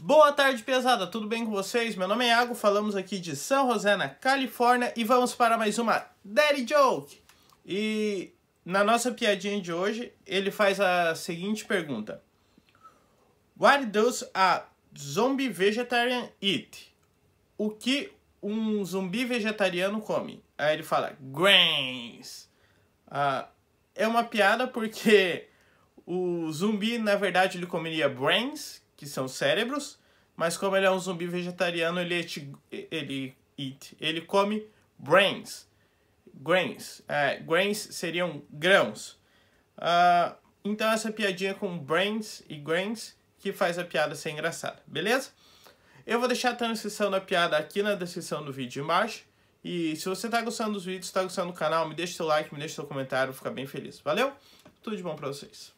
Boa tarde, pesada. Tudo bem com vocês? Meu nome é Iago, falamos aqui de São José, na Califórnia, e vamos para mais uma Daddy Joke. E na nossa piadinha de hoje, ele faz a seguinte pergunta: What does a zombie vegetarian eat? O que um zumbi vegetariano come? Aí ele fala: Grains. Ah, é uma piada porque o zumbi, na verdade, ele comeria brains, que são cérebros, mas como ele é um zumbi vegetariano, ele eat, ele, eat, ele come brains. Grains. É, grains seriam grãos. Uh, então essa piadinha com brains e grains que faz a piada ser engraçada, beleza? Eu vou deixar a transcrição da piada aqui na descrição do vídeo embaixo. E se você está gostando dos vídeos, está gostando do canal, me deixa seu like, me deixa seu comentário, fica ficar bem feliz. Valeu? Tudo de bom para vocês.